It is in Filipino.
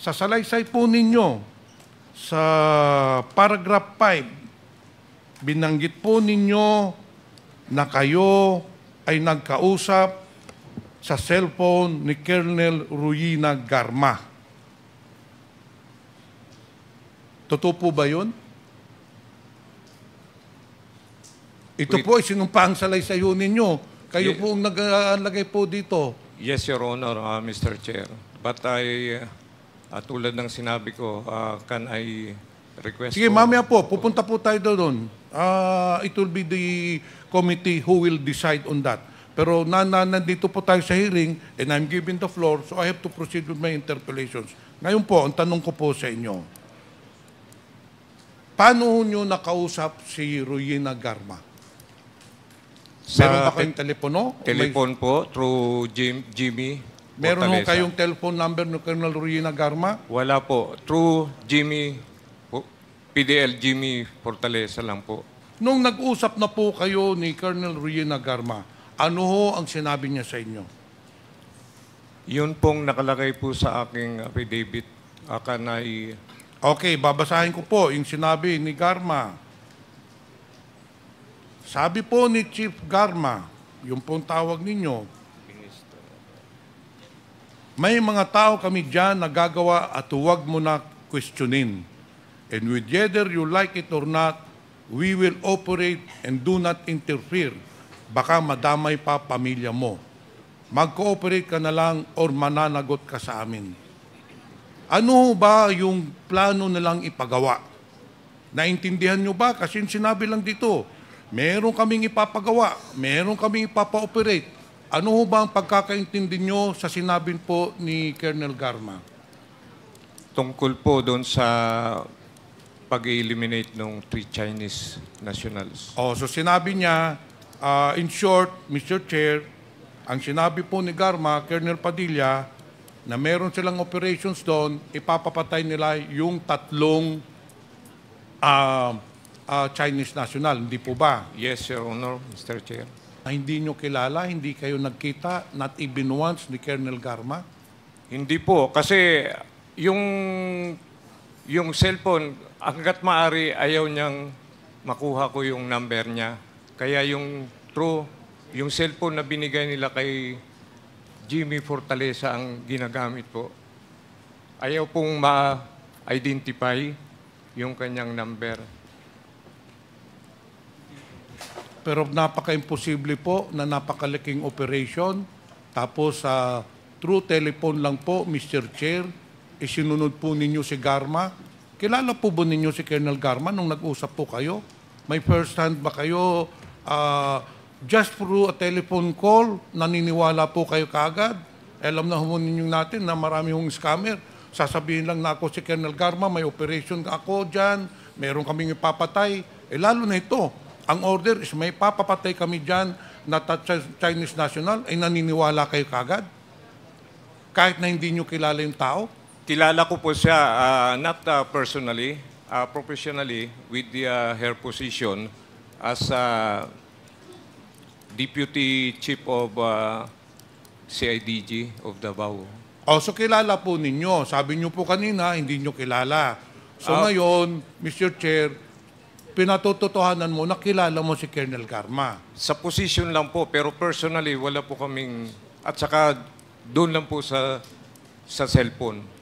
Sa salaysay po ninyo, sa paragraph 5, binanggit po ninyo na kayo ay nagkausap sa cellphone ni Colonel Ruina Garma. Totoo po ba yun? Ito Wait. po ay sinumpang salaysayo ninyo. Kayo yeah. po ang naglagay ah, po dito. Yes, Your Honor, uh, Mr. Chair. But I... Uh at tulad ng sinabi ko, uh, can I request... Sige, mamaya po, pupunta po tayo doon. Uh, it will be the committee who will decide on that. Pero na, na, nandito po tayo sa hearing and I'm given the floor so I have to proceed with my interpolations. Ngayon po, ang tanong ko po sa inyo, paano nyo nakausap si Ruyina Garma? Sa Meron ba kayong telepono? Telephone may... po, through Jim, Jimmy. Meron ho Fortaleza. kayong telephone number ni Colonel Ruina Garma? Wala po. True Jimmy, PDL Jimmy Fortaleza lang po. Nung nag-usap na po kayo ni Colonel Ruina Garma, ano ho ang sinabi niya sa inyo? Yun pong nakalagay po sa aking affidavit. Aka na i... Okay, babasahin ko po yung sinabi ni Garma. Sabi po ni Chief Garma, yung pong tawag ninyo, may mga tao kami dyan na gagawa at huwag mo na questionin. And whether you like it or not, we will operate and do not interfere. Baka madamay pa pamilya mo. Mag-cooperate ka na lang or mananagot ka sa amin. Ano ba yung plano nilang ipagawa? Naintindihan nyo ba? Kasi sinabi lang dito, meron kaming ipapagawa, meron kaming ipapa-operate. Ano ho ba ang pagkakaintindi nyo sa sinabi po ni Colonel Garma? Tungkol po doon sa pag-eliminate ng three Chinese nationals. Oh, so sinabi niya, uh, in short, Mr. Chair, ang sinabi po ni Garma, Colonel Padilla, na meron silang operations doon, ipapapatay nila yung tatlong uh, uh, Chinese national. Hindi po ba? Yes, Your Honor, Mr. Chair hindi nyo kilala, hindi kayo nagkita, not even once ni Colonel Garma? Hindi po, kasi yung, yung cellphone, hanggat maari ayaw niyang makuha ko yung number niya. Kaya yung true, yung cellphone na binigay nila kay Jimmy Fortaleza ang ginagamit po. Ayaw pong ma-identify yung kanyang number. Pero napaka-imposible po na napakalaking operation. Tapos sa uh, through telephone lang po, Mr. Chair, isinunod po ninyo si Garma. Kilala po ba ninyo si Colonel Garma nung nag-usap po kayo? May first hand ba kayo uh, just through a telephone call, naniniwala po kayo kaagad? Alam na humunin ninyo natin na marami hong scammer. Sasabihin lang na ako si Colonel Garma, may operation ako dyan, meron kaming ipapatay. Eh lalo na ito, ang order is may papapatay kami dyan na Chinese national, ay naniniwala kayo kagad? Kahit na hindi nyo kilala yung tao? Kilala ko po siya, uh, not uh, personally, uh, professionally, with the, uh, her position as a Deputy Chief of uh, CIDG of Davao. Oh, so kilala po ninyo. Sabi nyo po kanina, hindi nyo kilala. So uh, ngayon, Mr. Chair, pinatotohanan mo na kilala mo si Colonel Karma. Sa position lang po, pero personally, wala po kaming... At saka, doon lang po sa, sa cellphone.